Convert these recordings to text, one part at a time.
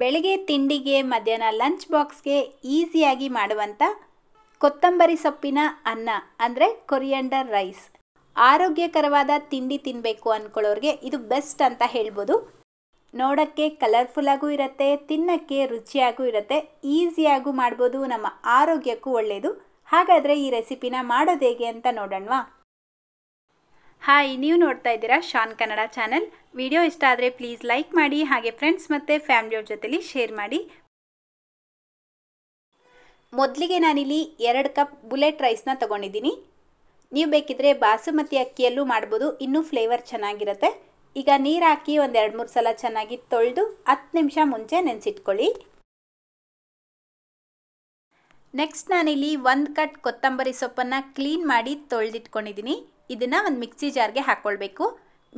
ಬೆಳಗ್ಗೆ ತಿಂಡಿಗೆ ಮಧ್ಯಾಹ್ನ ಲಂಚ್ ಬಾಕ್ಸ್ಗೆ ಈಸಿಯಾಗಿ ಮಾಡುವಂಥ ಕೊತ್ತಂಬರಿ ಸೊಪ್ಪಿನ ಅನ್ನ ಅಂದರೆ ಕೊರಿಯಂಡರ್ ರೈಸ್ ಆರೋಗ್ಯಕರವಾದ ತಿಂಡಿ ತಿನ್ನಬೇಕು ಅಂದ್ಕೊಳ್ಳೋರಿಗೆ ಇದು ಬೆಸ್ಟ್ ಅಂತ ಹೇಳ್ಬೋದು ನೋಡೋಕ್ಕೆ ಕಲರ್ಫುಲ್ಲಾಗೂ ಇರುತ್ತೆ ತಿನ್ನೋಕ್ಕೆ ರುಚಿಯಾಗೂ ಇರುತ್ತೆ ಈಸಿಯಾಗೂ ಮಾಡ್ಬೋದು ನಮ್ಮ ಆರೋಗ್ಯಕ್ಕೂ ಒಳ್ಳೆಯದು ಹಾಗಾದರೆ ಈ ರೆಸಿಪಿನ ಮಾಡೋದು ಹೇಗೆ ಅಂತ ನೋಡೋಣವಾ ಹಾಯ್ ನೀವು ನೋಡ್ತಾ ಇದ್ದೀರಾ ಶಾನ್ ಕನ್ನಡ ಚಾನಲ್ ವಿಡಿಯೋ ಇಷ್ಟ ಆದರೆ ಪ್ಲೀಸ್ ಲೈಕ್ ಮಾಡಿ ಹಾಗೆ ಫ್ರೆಂಡ್ಸ್ ಮತ್ತು ಫ್ಯಾಮಿಲಿಯವ್ರ ಜೊತೇಲಿ ಶೇರ್ ಮಾಡಿ ಮೊದಲಿಗೆ ನಾನಿಲ್ಲಿ ಎರಡು ಕಪ್ ಬುಲೆಟ್ ರೈಸ್ನ ತೊಗೊಂಡಿದ್ದೀನಿ ನೀವು ಬೇಕಿದ್ರೆ ಬಾಸುಮತಿ ಅಕ್ಕಿಯಲ್ಲೂ ಮಾಡ್ಬೋದು ಇನ್ನೂ ಫ್ಲೇವರ್ ಚೆನ್ನಾಗಿರುತ್ತೆ ಈಗ ನೀರು ಹಾಕಿ ಒಂದು ಎರಡು ಮೂರು ಸಲ ಚೆನ್ನಾಗಿ ತೊಳೆದು ಹತ್ತು ನಿಮಿಷ ಮುಂಚೆ ನೆನೆಸಿಟ್ಕೊಳ್ಳಿ ನೆಕ್ಸ್ಟ್ ನಾನಿಲ್ಲಿ ಒಂದು ಕಟ್ ಕೊತ್ತಂಬರಿ ಸೊಪ್ಪನ್ನು ಕ್ಲೀನ್ ಮಾಡಿ ತೊಳೆದಿಟ್ಕೊಂಡಿದ್ದೀನಿ ಇದನ್ನು ಒಂದು ಮಿಕ್ಸಿ ಜಾರ್ಗೆ ಹಾಕ್ಕೊಳ್ಬೇಕು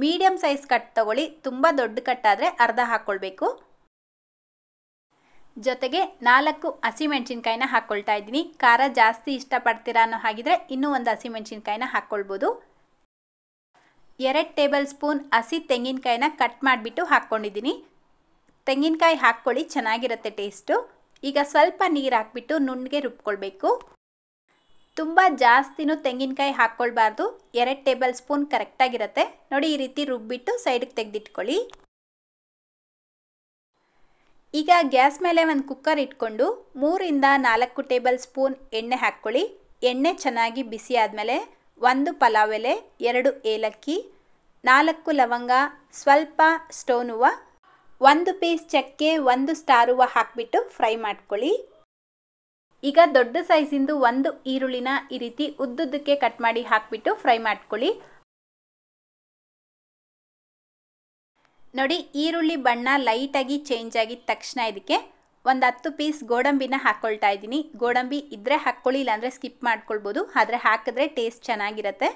ಮೀಡಿಯಮ್ ಸೈಜ್ ಕಟ್ ತಗೊಳ್ಳಿ ತುಂಬ ದೊಡ್ಡ ಕಟ್ಟಾದರೆ ಅರ್ಧ ಹಾಕ್ಕೊಳ್ಬೇಕು ಜೊತೆಗೆ ನಾಲ್ಕು ಹಸಿಮೆಣ್ಸಿನ್ಕಾಯಿನ ಹಾಕ್ಕೊಳ್ತಾ ಇದ್ದೀನಿ ಖಾರ ಜಾಸ್ತಿ ಇಷ್ಟಪಡ್ತೀರಾ ಅನ್ನೋ ಹಾಗಿದ್ರೆ ಇನ್ನೂ ಒಂದು ಹಸಿಮೆಣ್ಸಿನ್ಕಾಯಿನ ಹಾಕ್ಕೊಳ್ಬೋದು ಎರಡು ಟೇಬಲ್ ಸ್ಪೂನ್ ಹಸಿ ತೆಂಗಿನಕಾಯಿನ ಕಟ್ ಮಾಡಿಬಿಟ್ಟು ಹಾಕ್ಕೊಂಡಿದ್ದೀನಿ ತೆಂಗಿನಕಾಯಿ ಹಾಕ್ಕೊಳ್ಳಿ ಚೆನ್ನಾಗಿರುತ್ತೆ ಟೇಸ್ಟು ಈಗ ಸ್ವಲ್ಪ ನೀರು ಹಾಕ್ಬಿಟ್ಟು ನುಣ್ಣಗೆ ರುಬ್ಕೊಳ್ಬೇಕು ತುಂಬ ಜಾಸ್ತಿನೂ ತೆಂಗಿನಕಾಯಿ ಹಾಕ್ಕೊಳ್ಬಾರ್ದು ಎರಡು ಟೇಬಲ್ ಸ್ಪೂನ್ ಕರೆಕ್ಟಾಗಿರುತ್ತೆ ನೋಡಿ ಈ ರೀತಿ ರುಬ್ಬಿಟ್ಟು ಸೈಡಿಗೆ ತೆಗೆದಿಟ್ಕೊಳ್ಳಿ ಈಗ ಗ್ಯಾಸ್ ಮೇಲೆ ಒಂದು ಕುಕ್ಕರ್ ಇಟ್ಕೊಂಡು ಮೂರಿಂದ ನಾಲ್ಕು ಟೇಬಲ್ ಸ್ಪೂನ್ ಎಣ್ಣೆ ಹಾಕ್ಕೊಳ್ಳಿ ಎಣ್ಣೆ ಚೆನ್ನಾಗಿ ಬಿಸಿ ಆದಮೇಲೆ ಒಂದು ಪಲಾವ್ ಎಲೆ ಎರಡು ಏಲಕ್ಕಿ ನಾಲ್ಕು ಲವಂಗ ಸ್ವಲ್ಪ ಸ್ಟೋನ್ ಹೂವು ಒಂದು ಪೀಸ್ ಚಕ್ಕೆ ಒಂದು ಸ್ಟಾರ್ ಹೂವು ಹಾಕಿಬಿಟ್ಟು ಫ್ರೈ ಮಾಡ್ಕೊಳ್ಳಿ ಈಗ ದೊಡ್ಡ ಸೈಜಿಂದು ಒಂದು ಈರುಳ್ಳಿನ ಈ ರೀತಿ ಉದ್ದುದ್ದಕ್ಕೆ ಕಟ್ ಮಾಡಿ ಹಾಕಿಬಿಟ್ಟು ಫ್ರೈ ಮಾಡ್ಕೊಳ್ಳಿ ನೋಡಿ ಈರುಳ್ಳಿ ಬಣ್ಣ ಲೈಟಾಗಿ ಚೇಂಜ್ ಆಗಿದ ತಕ್ಷಣ ಇದಕ್ಕೆ ಒಂದು ಹತ್ತು ಪೀಸ್ ಗೋಡಂಬಿನ ಹಾಕ್ಕೊಳ್ತಾ ಇದ್ದೀನಿ ಗೋಡಂಬಿ ಇದ್ರೆ ಹಾಕ್ಕೊಳ್ಳಿ ಇಲ್ಲಾಂದರೆ ಸ್ಕಿಪ್ ಮಾಡ್ಕೊಳ್ಬೋದು ಆದರೆ ಹಾಕಿದ್ರೆ ಟೇಸ್ಟ್ ಚೆನ್ನಾಗಿರುತ್ತೆ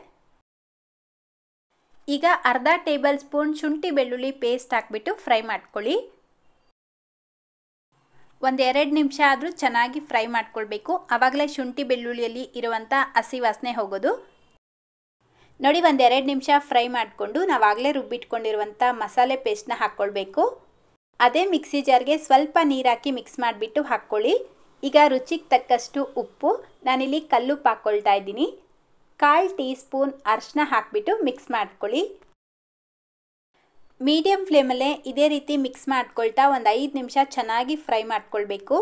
ಈಗ ಅರ್ಧ ಟೇಬಲ್ ಸ್ಪೂನ್ ಶುಂಠಿ ಬೆಳ್ಳುಳ್ಳಿ ಪೇಸ್ಟ್ ಹಾಕ್ಬಿಟ್ಟು ಫ್ರೈ ಮಾಡ್ಕೊಳ್ಳಿ ಒಂದೆರಡು ನಿಮಿಷ ಆದರೂ ಚೆನ್ನಾಗಿ ಫ್ರೈ ಮಾಡ್ಕೊಳ್ಬೇಕು ಆವಾಗಲೇ ಶುಂಠಿ ಬೆಳ್ಳುಳ್ಳಿಯಲ್ಲಿ ಇರುವಂಥ ಹಸಿ ವಾಸನೆ ಹೋಗೋದು ನೋಡಿ ಒಂದೆರಡು ನಿಮಿಷ ಫ್ರೈ ಮಾಡಿಕೊಂಡು ನಾವಾಗಲೇ ರುಬ್ಬಿಟ್ಕೊಂಡಿರುವಂಥ ಮಸಾಲೆ ಪೇಸ್ಟ್ನ ಹಾಕ್ಕೊಳ್ಬೇಕು ಅದೇ ಮಿಕ್ಸಿ ಜಾರ್ಗೆ ಸ್ವಲ್ಪ ನೀರು ಹಾಕಿ ಮಿಕ್ಸ್ ಮಾಡಿಬಿಟ್ಟು ಹಾಕ್ಕೊಳ್ಳಿ ಈಗ ರುಚಿಗೆ ತಕ್ಕಷ್ಟು ಉಪ್ಪು ನಾನಿಲ್ಲಿ ಕಲ್ಲುಪ್ಪು ಹಾಕ್ಕೊಳ್ತಾ ಇದ್ದೀನಿ ಕಾಲು ಟೀ ಸ್ಪೂನ್ ಅರಿಶಿನ ಹಾಕಿಬಿಟ್ಟು ಮಿಕ್ಸ್ ಮಾಡ್ಕೊಳ್ಳಿ ಮೀಡಿಯಂ ಫ್ಲೇಮಲ್ಲೇ ಇದೇ ರೀತಿ ಮಿಕ್ಸ್ ಮಾಡ್ಕೊಳ್ತಾ ಒಂದು ಐದು ನಿಮಿಷ ಚೆನ್ನಾಗಿ ಫ್ರೈ ಮಾಡ್ಕೊಳ್ಬೇಕು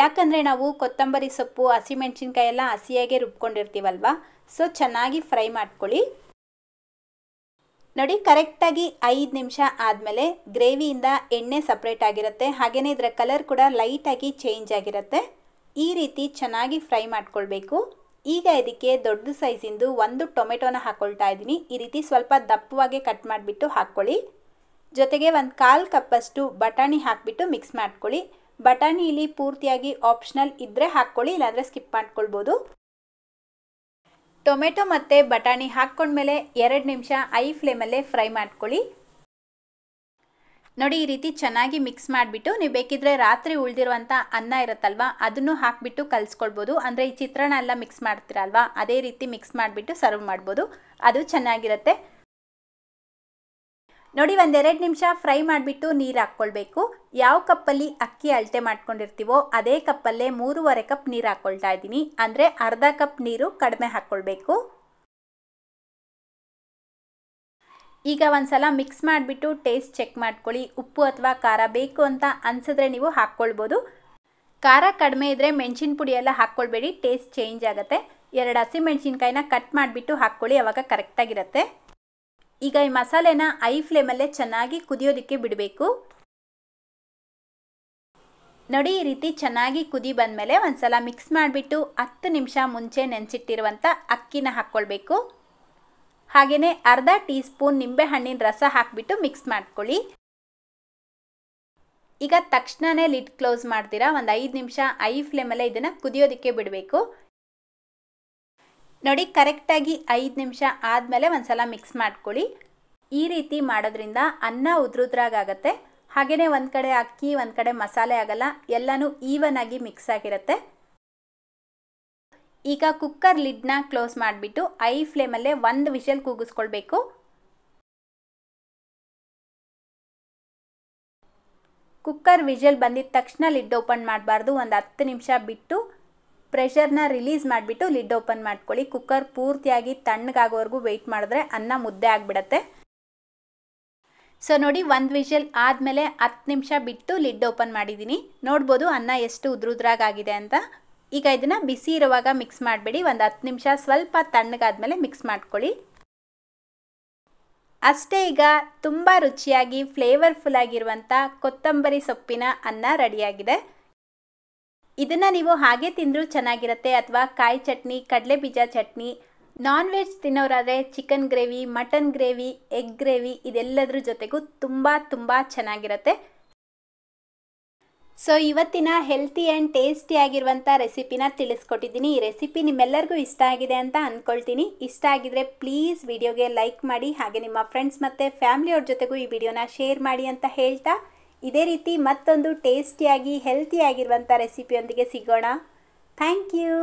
ಯಾಕಂದರೆ ನಾವು ಕೊತ್ತಂಬರಿ ಸೊಪ್ಪು ಹಸಿಮೆಣ್ಸಿನ್ಕಾಯಿ ಎಲ್ಲ ಹಸಿಯಾಗೆ ರುಬ್ಕೊಂಡಿರ್ತೀವಲ್ವ ಸೊ ಚೆನ್ನಾಗಿ ಫ್ರೈ ಮಾಡ್ಕೊಳ್ಳಿ ನೋಡಿ ಕರೆಕ್ಟಾಗಿ ಐದು ನಿಮಿಷ ಆದಮೇಲೆ ಗ್ರೇವಿಯಿಂದ ಎಣ್ಣೆ ಸಪ್ರೇಟ್ ಆಗಿರುತ್ತೆ ಹಾಗೆಯೇ ಇದರ ಕಲರ್ ಕೂಡ ಲೈಟಾಗಿ ಚೇಂಜ್ ಆಗಿರುತ್ತೆ ಈ ರೀತಿ ಚೆನ್ನಾಗಿ ಫ್ರೈ ಮಾಡ್ಕೊಳ್ಬೇಕು ಈಗ ಇದಕ್ಕೆ ದೊಡ್ಡ ಸೈಜಿಂದು ಒಂದು ಟೊಮೆಟೊನ ಹಾಕ್ಕೊಳ್ತಾ ಇದ್ದೀನಿ ಈ ರೀತಿ ಸ್ವಲ್ಪ ದಪ್ಪವಾಗಿ ಕಟ್ ಮಾಡಿಬಿಟ್ಟು ಹಾಕ್ಕೊಳ್ಳಿ ಜೊತೆಗೆ ಒಂದು ಕಾಲು ಕಪ್ಪಷ್ಟು ಬಟಾಣಿ ಹಾಕಿಬಿಟ್ಟು ಮಿಕ್ಸ್ ಮಾಡ್ಕೊಳ್ಳಿ ಬಟಾಣಿ ಇಲ್ಲಿ ಪೂರ್ತಿಯಾಗಿ ಆಪ್ಷನಲ್ ಇದ್ದರೆ ಹಾಕ್ಕೊಳ್ಳಿ ಇಲ್ಲಾಂದರೆ ಸ್ಕಿಪ್ ಮಾಡ್ಕೊಳ್ಬೋದು ಟೊಮೆಟೊ ಮತ್ತು ಬಟಾಣಿ ಹಾಕ್ಕೊಂಡ್ಮೇಲೆ ಎರಡು ನಿಮಿಷ ಐ ಫ್ಲೇಮಲ್ಲೇ ಫ್ರೈ ಮಾಡ್ಕೊಳ್ಳಿ ನೋಡಿ ಈ ರೀತಿ ಚೆನ್ನಾಗಿ ಮಿಕ್ಸ್ ಮಾಡಿಬಿಟ್ಟು ನೀವು ಬೇಕಿದ್ರೆ ರಾತ್ರಿ ಉಳಿದಿರುವಂಥ ಅನ್ನ ಇರುತ್ತಲ್ವ ಅದನ್ನು ಹಾಕಿಬಿಟ್ಟು ಕಲಿಸ್ಕೊಳ್ಬೋದು ಅಂದರೆ ಈ ಚಿತ್ರಾನ್ನ ಎಲ್ಲ ಮಿಕ್ಸ್ ಮಾಡ್ತೀರಲ್ವ ಅದೇ ರೀತಿ ಮಿಕ್ಸ್ ಮಾಡಿಬಿಟ್ಟು ಸರ್ವ್ ಮಾಡ್ಬೋದು ಅದು ಚೆನ್ನಾಗಿರುತ್ತೆ ನೋಡಿ ಒಂದೆರಡು ನಿಮಿಷ ಫ್ರೈ ಮಾಡಿಬಿಟ್ಟು ನೀರು ಹಾಕ್ಕೊಳ್ಬೇಕು ಯಾವ ಕಪ್ಪಲ್ಲಿ ಅಕ್ಕಿ ಅಳತೆ ಮಾಡ್ಕೊಂಡಿರ್ತೀವೋ ಅದೇ ಕಪ್ಪಲ್ಲೇ ಮೂರುವರೆ ಕಪ್ ನೀರು ಹಾಕ್ಕೊಳ್ತಾ ಇದ್ದೀನಿ ಅಂದರೆ ಅರ್ಧ ಕಪ್ ನೀರು ಕಡಿಮೆ ಹಾಕ್ಕೊಳ್ಬೇಕು ಈಗ ಒಂದ್ಸಲ ಮಿಕ್ಸ್ ಮಾಡಿಬಿಟ್ಟು ಟೇಸ್ಟ್ ಚೆಕ್ ಮಾಡ್ಕೊಳ್ಳಿ ಉಪ್ಪು ಅಥವಾ ಖಾರ ಬೇಕು ಅಂತ ಅನ್ಸಿದ್ರೆ ನೀವು ಹಾಕ್ಕೊಳ್ಬೋದು ಖಾರ ಕಡಿಮೆ ಇದ್ದರೆ ಮೆಣಸಿನ ಪುಡಿ ಎಲ್ಲ ಹಾಕ್ಕೊಳ್ಬೇಡಿ ಟೇಸ್ಟ್ ಚೇಂಜ್ ಆಗುತ್ತೆ ಎರಡು ಹಸಿ ಮೆಣಸಿನ್ಕಾಯಿನ ಕಟ್ ಮಾಡಿಬಿಟ್ಟು ಹಾಕ್ಕೊಳ್ಳಿ ಆವಾಗ ಕರೆಕ್ಟಾಗಿರುತ್ತೆ ಈಗ ಈ ಮಸಾಲೆನ ಐ ಫ್ಲೇಮಲ್ಲೇ ಚೆನ್ನಾಗಿ ಕುದಿಯೋದಕ್ಕೆ ಬಿಡಬೇಕು ನೋಡಿ ಈ ರೀತಿ ಚೆನ್ನಾಗಿ ಕುದಿ ಬಂದಮೇಲೆ ಒಂದು ಸಲ ಮಿಕ್ಸ್ ಮಾಡಿಬಿಟ್ಟು ಹತ್ತು ನಿಮಿಷ ಮುಂಚೆ ನೆನೆಸಿಟ್ಟಿರುವಂಥ ಅಕ್ಕಿನ ಹಾಕ್ಕೊಳ್ಬೇಕು ಹಾಗೆಯೇ ಅರ್ಧ ಟೀ ಸ್ಪೂನ್ ನಿಂಬೆಹಣ್ಣಿನ ರಸ ಹಾಕಿಬಿಟ್ಟು ಮಿಕ್ಸ್ ಮಾಡ್ಕೊಳ್ಳಿ ಈಗ ತಕ್ಷಣವೇ ಲಿಡ್ ಕ್ಲೋಸ್ ಮಾಡ್ತೀರಾ ಒಂದು ಐದು ನಿಮಿಷ ಐ ಫ್ಲೇಮಲ್ಲೇ ಇದನ್ನು ಕುದಿಯೋದಕ್ಕೆ ಬಿಡಬೇಕು ನೋಡಿ ಕರೆಕ್ಟಾಗಿ ಐದು ನಿಮಿಷ ಆದಮೇಲೆ ಒಂದು ಸಲ ಮಿಕ್ಸ್ ಮಾಡ್ಕೊಳ್ಳಿ ಈ ರೀತಿ ಮಾಡೋದ್ರಿಂದ ಅನ್ನ ಉದ್ರುದ್ರಾಗತ್ತೆ ಹಾಗೆಯೇ ಒಂದು ಕಡೆ ಅಕ್ಕಿ ಒಂದು ಕಡೆ ಮಸಾಲೆ ಆಗಲ್ಲ ಎಲ್ಲನೂ ಈವನ್ ಆಗಿ ಮಿಕ್ಸ್ ಆಗಿರುತ್ತೆ ಈಗ ಕುಕ್ಕರ್ ಲಿಡ್ನ ಕ್ಲೋಸ್ ಮಾಡಿಬಿಟ್ಟು ಐ ಫ್ಲೇಮಲ್ಲೇ ಒಂದು ವಿಷಲ್ ಕೂಗಿಸ್ಕೊಳ್ಬೇಕು ಕುಕ್ಕರ್ ವಿಷಲ್ ಬಂದಿದ ತಕ್ಷಣ ಲಿಡ್ ಓಪನ್ ಮಾಡಬಾರ್ದು ಒಂದು ಹತ್ತು ನಿಮಿಷ ಬಿಟ್ಟು ಪ್ರೆಷರ್ನ ರಿಲೀಸ್ ಮಾಡಿಬಿಟ್ಟು ಲಿಡ್ ಓಪನ್ ಮಾಡ್ಕೊಳ್ಳಿ ಕುಕ್ಕರ್ ಪೂರ್ತಿಯಾಗಿ ತಣ್ಣಗಾಗೋವರೆಗೂ ವೆಯ್ಟ್ ಮಾಡಿದ್ರೆ ಅನ್ನ ಮುದ್ದೆ ಆಗಿಬಿಡತ್ತೆ ಸೊ ನೋಡಿ ಒಂದು ವಿಷಲ್ ಆದಮೇಲೆ ಹತ್ತು ನಿಮಿಷ ಬಿಟ್ಟು ಲಿಡ್ ಓಪನ್ ಮಾಡಿದ್ದೀನಿ ನೋಡ್ಬೋದು ಅನ್ನ ಎಷ್ಟು ಉದ್ರುದ್ರಾಗಾಗಿದೆ ಅಂತ ಈಗ ಇದನ್ನು ಬಿಸಿ ಇರುವಾಗ ಮಿಕ್ಸ್ ಮಾಡಬೇಡಿ ಒಂದು ಹತ್ತು ನಿಮಿಷ ಸ್ವಲ್ಪ ತಣ್ಣಗಾದ್ಮೇಲೆ ಮಿಕ್ಸ್ ಮಾಡ್ಕೊಳ್ಳಿ ಅಷ್ಟೇ ಈಗ ತುಂಬ ರುಚಿಯಾಗಿ ಫ್ಲೇವರ್ಫುಲ್ ಆಗಿರುವಂಥ ಕೊತ್ತಂಬರಿ ಸೊಪ್ಪಿನ ಅನ್ನ ರೆಡಿಯಾಗಿದೆ ಇದನ್ನು ನೀವು ಹಾಗೆ ತಿಂದರೂ ಚೆನ್ನಾಗಿರುತ್ತೆ ಅಥವಾ ಕಾಯಿ ಚಟ್ನಿ ಕಡಲೆ ಬೀಜ ಚಟ್ನಿ ನಾನ್ ವೆಜ್ ತಿನ್ನೋರಾದರೆ chicken gravy mutton gravy egg gravy ಇದೆಲ್ಲದರ ಜೊತೆಗೂ ತುಂಬ ತುಂಬ ಚೆನ್ನಾಗಿರುತ್ತೆ ಸೊ ಇವತ್ತಿನ ಹೆಲ್ತಿ ಆ್ಯಂಡ್ ಟೇಸ್ಟಿಯಾಗಿರುವಂಥ ರೆಸಿಪಿನ ತಿಳಿಸ್ಕೊಟ್ಟಿದ್ದೀನಿ ಈ ರೆಸಿಪಿ ನಿಮ್ಮೆಲ್ಲರಿಗೂ ಇಷ್ಟ ಆಗಿದೆ ಅಂತ ಅಂದ್ಕೊಳ್ತೀನಿ ಇಷ್ಟ ಆಗಿದರೆ ಪ್ಲೀಸ್ ವಿಡಿಯೋಗೆ ಲೈಕ್ ಮಾಡಿ ಹಾಗೆ ನಿಮ್ಮ ಫ್ರೆಂಡ್ಸ್ ಮತ್ತು ಫ್ಯಾಮಿಲಿಯವ್ರ ಜೊತೆಗೂ ಈ ವಿಡಿಯೋನ ಶೇರ್ ಮಾಡಿ ಅಂತ ಹೇಳ್ತಾ ಇದೇ ರೀತಿ ಮತ್ತೊಂದು ಟೇಸ್ಟಿಯಾಗಿ ಹೆಲ್ತಿಯಾಗಿರುವಂಥ ರೆಸಿಪಿಯೊಂದಿಗೆ ಸಿಗೋಣ ಥ್ಯಾಂಕ್ ಯು